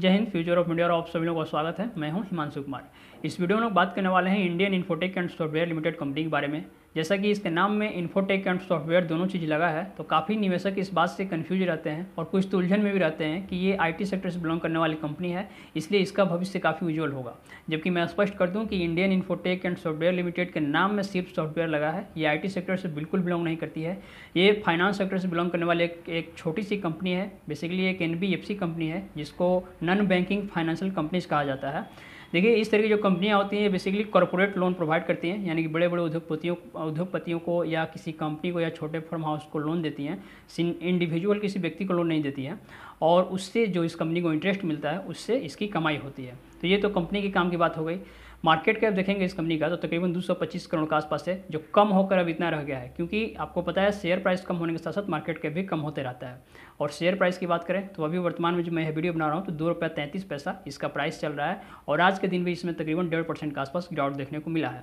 जय Hind future of India और आप सभी लोगों का स्वागत है मैं हूं हिमांशु कुमार इस वीडियो में लोग बात करने वाले हैं Indian Infotech and software limited company के बारे में जैसा कि इसके नाम में इन्फोटेक एंड सॉफ्टवेयर दोनों चीज़ लगा है तो काफ़ी निवेशक इस बात से कन्फ्यूज रहते हैं और कुछ तो उलझन में भी रहते हैं कि ये आईटी सेक्टर से बिलोंग करने वाली कंपनी है इसलिए इसका भविष्य काफ़ी उज्ज्वल होगा जबकि मैं स्पष्ट कर दूं कि Indian Infotech and software limited के नाम में सिर्फ सॉफ्टवेयर लगा है ये आई सेक्टर से बिल्कुल बिलोंग नहीं करती है ये फाइनेंस सेक्टर से बिलोंग करने वाली एक, एक छोटी सी कंपनी है बेसिकली एक एन कंपनी है जिसको नॉन बैंकिंग फाइनेंशियल कंपनीज कहा जाता है देखिए इस तरह की जो कंपनियाँ होती हैं बेसिकली कॉरपोरेट लोन प्रोवाइड करती हैं यानी कि बड़े बड़े उद्योगपतियों उद्योगपतियों को या किसी कंपनी को या छोटे फार्म हाउस को लोन देती हैं इंडिविजुअल किसी व्यक्ति को लोन नहीं देती है और उससे जो इस कंपनी को इंटरेस्ट मिलता है उससे इसकी कमाई होती है तो ये तो कंपनी के काम की बात हो गई मार्केट कैप देखेंगे इस कंपनी का तो तकरीबन 225 करोड़ के आसपास है जो कम होकर अब इतना रह गया है क्योंकि आपको पता है शेयर प्राइस कम होने के साथ साथ मार्केट कैप भी कम होते रहता है और शेयर प्राइस की बात करें तो अभी वर्तमान में जो मैं वीडियो बना रहा हूँ तो दो रुपये तैंतीस पैसा इसका प्राइस चल रहा है और आज के दिन भी इसमें तकरीबन डेढ़ परसेंट के आसपास गिरावट देखने को मिला है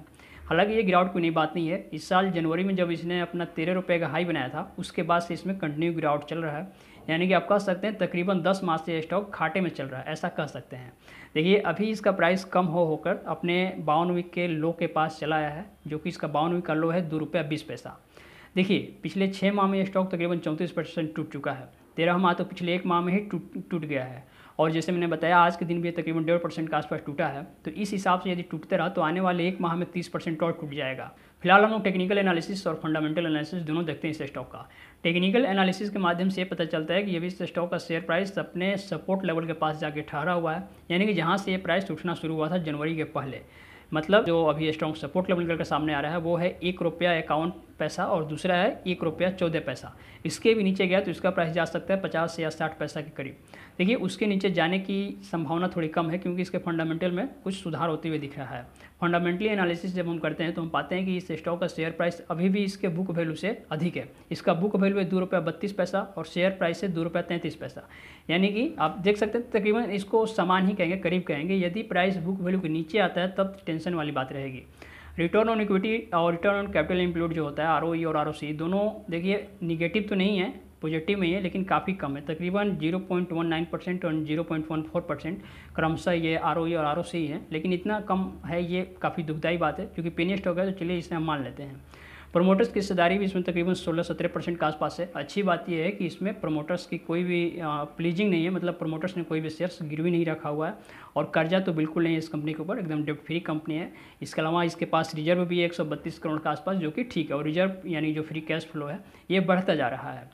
हालांकि ये गिरावट कोई नई बात नहीं है इस साल जनवरी में जब इसने अपना तेरह रुपये का हाई बनाया था उसके बाद से इसमें कंटिन्यू गिरावट चल रहा है यानी कि आप कह सकते हैं तकरीबन दस माह से स्टॉक घाटे में चल रहा है ऐसा कह सकते हैं देखिए अभी इसका प्राइस कम हो होकर अपने बावन वीक के लो के पास चला आया है जो कि इसका बावन वीक का लो है दो रुपया बीस पैसा देखिए पिछले छः माह में स्टॉक तकरीबन चौंतीस परसेंट टूट चुका है तेरह माह तो पिछले एक माह में ही टूट टूट गया है और जैसे मैंने बताया आज के दिन भी तकरीबन डेढ़ परसेंट के आसपास टूटा है तो इस हिसाब से यदि टूटते रहा तो आने वाले एक माह में तीस परसेंट और टूट जाएगा फिलहाल हम लोग टेक्निकल एनालिसिस और फंडामेंटल एनालिसिस दोनों देखते हैं इस स्टॉक का टेक्निकल एनालिसिस के माध्यम से पता चलता है कि ये भी इस स्टॉक का शेयर प्राइस अपने सपोर्ट लेवल के पास जाके ठहरा हुआ है यानी कि जहाँ से ये प्राइस उठना शुरू हुआ था जनवरी के पहले मतलब जो अभी स्टॉक सपोर्ट लेवल करके सामने आ रहा है वो है एक रुपया इक्यावन पैसा और दूसरा है एक रुपया चौदह पैसा इसके भी नीचे गया तो इसका प्राइस जा सकता है पचास या साठ पैसा के करीब देखिए उसके नीचे जाने की संभावना थोड़ी कम है क्योंकि इसके फंडामेंटल में कुछ सुधार होते हुए दिख रहा है फंडामेंटली एनालिसिस जब हम करते हैं तो हम पाते हैं कि इस स्टॉक का शेयर प्राइस अभी भी इसके बुक वैल्यू से अधिक है इसका बुक वैल्यू है दो रुपया बत्तीस पैसा और शेयर प्राइस है दो रुपया तैंतीस पैसा यानी कि आप देख सकते हैं तकरीबन इसको समान ही कहेंगे करीब कहेंगे यदि प्राइस बुक वैल्यू के नीचे आता है तब टेंशन वाली बात रहेगी रिटर्न ऑन इक्विटी और रिटर्न ऑन कैपिटल इंप्लूड जो होता है आर और आर दोनों देखिए निगेटिव तो नहीं है पॉजिटिव में है लेकिन काफ़ी कम है तकरीबन 0.19 परसेंट और 0.14 परसेंट क्रमशः ये आर e और आर ही है लेकिन इतना कम है ये काफ़ी दुखदायी बात है क्योंकि पेनी स्टॉक है तो चलिए इसे हम मान लेते हैं प्रमोटर्स की हिस्सेदारी भी इसमें तकरीबन 16-17 परसेंट के आसपास है अच्छी बात यह है कि इसमें प्रमोटर्स की कोई भी प्लीजिंग नहीं है मतलब प्रमोटर्स ने कोई भी शेयर्स गिरवी नहीं रखा हुआ है और कर्जा तो बिल्कुल नहीं है इस कंपनी के ऊपर एकदम डेप्ट फ्री कंपनी है इसके अलावा इसके पास रिजर्व भी है एक करोड़ के आसपास जो कि ठीक है और रिजर्व यानी जो फ्री कैश फ्लो है ये बढ़ता जा रहा है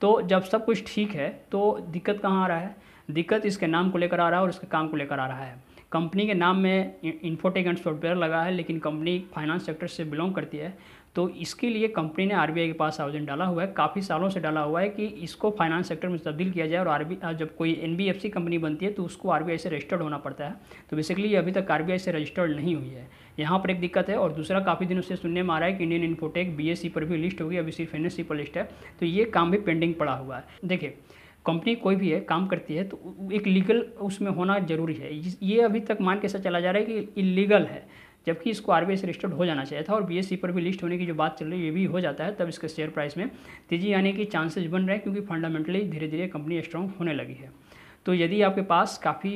तो जब सब कुछ ठीक है तो दिक्कत कहाँ आ रहा है दिक्कत इसके नाम को लेकर आ रहा है और इसके काम को लेकर आ रहा है कंपनी के नाम में इन्फोटेक एंड सॉफ्टवेयर लगा है लेकिन कंपनी फाइनेंस सेक्टर से बिलोंग करती है तो इसके लिए कंपनी ने आरबीआई के पास आवेदन डाला हुआ है काफ़ी सालों से डाला हुआ है कि इसको फाइनेंस सेक्टर में तब्दील किया जाए और आर जब कोई एन कंपनी बनती है तो उसको आर से रजिस्टर्ड होना पड़ता है तो बेसिकली अभी तक आर से रजिस्टर्ड नहीं हुई है यहाँ पर एक दिक्कत है और दूसरा काफ़ी दिनों से सुनने में आ रहा है कि इंडियन इन्फोटेक बी पर भी लिस्ट होगी अभी सिर्फ एन पर लिस्ट है तो ये काम भी पेंडिंग पड़ा हुआ है देखिए कंपनी कोई भी है काम करती है तो एक लीगल उसमें होना जरूरी है ये अभी तक मान के साथ चला जा रहा है कि इलीगल है जबकि इसको आर से रजिस्टर्ड हो जाना चाहिए था और बी पर भी लिस्ट होने की जो बात चल रही है ये भी हो जाता है तब इसके शेयर प्राइस में तेज़ी आने के चांसेज बन रहे हैं क्योंकि फंडामेंटली धीरे धीरे कंपनी स्ट्रॉन्ग होने लगी है तो यदि आपके पास काफ़ी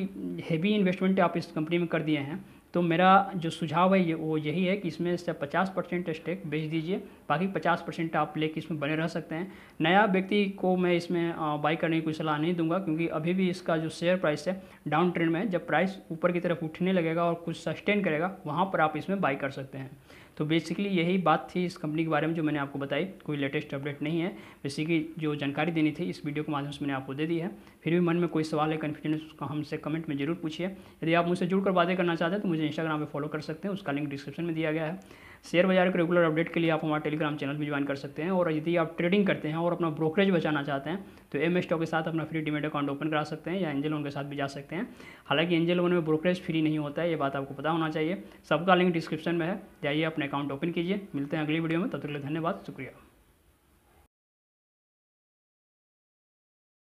हैवी इन्वेस्टमेंट आप इस कंपनी में कर दिए हैं तो मेरा जो सुझाव है ये वो यही है कि इसमें से 50 परसेंट स्टेक बेच दीजिए बाकी 50 परसेंट आप लेके इसमें बने रह सकते हैं नया व्यक्ति को मैं इसमें बाई करने की कोई सलाह नहीं दूंगा क्योंकि अभी भी इसका जो शेयर प्राइस है डाउन ट्रेंड में है जब प्राइस ऊपर की तरफ उठने लगेगा और कुछ सस्टेन करेगा वहाँ पर आप इसमें बाई कर सकते हैं तो बेसिकली यही बात थी इस कंपनी के बारे में जो मैंने आपको बताई कोई लेटेस्ट अपडेट नहीं है बेसिकली जो जानकारी देनी थी इस वीडियो के माध्यम से मैंने आपको दे दी है फिर भी मन में कोई सवाल है कन्फ्यूजन उसका हमसे कमेंट में जरूर पूछिए यदि आप मुझसे जुड़कर बातें करना चाहते हैं तो मुझे इंस्टाग्राम पर फॉलो कर सकते हैं उसका लिंक डिस्क्रिप्शन में दिया गया है शेयर बाजार के रेगुलर अपडेट के लिए आप हमारे टेलीग्राम चैनल भी ज्वाइन कर सकते हैं और यदि आप ट्रेडिंग करते हैं और अपना ब्रोकरेज बचाना चाहते हैं तो एम स्टॉक के साथ अपना फ्री डिमेट अकाउंट ओपन करा सकते हैं या एंजल लोन के साथ भी जा सकते हैं हालांकि एंजल लोन में ब्रोकरेज फ्री नहीं होता है ये बात आपको पता होना चाहिए सबका लिंक डिस्क्रिप्शन में है जाइए अपना अकाउंट ओपन कीजिए मिलते हैं अगली वीडियो में तब तक के लिए धन्यवाद शुक्रिया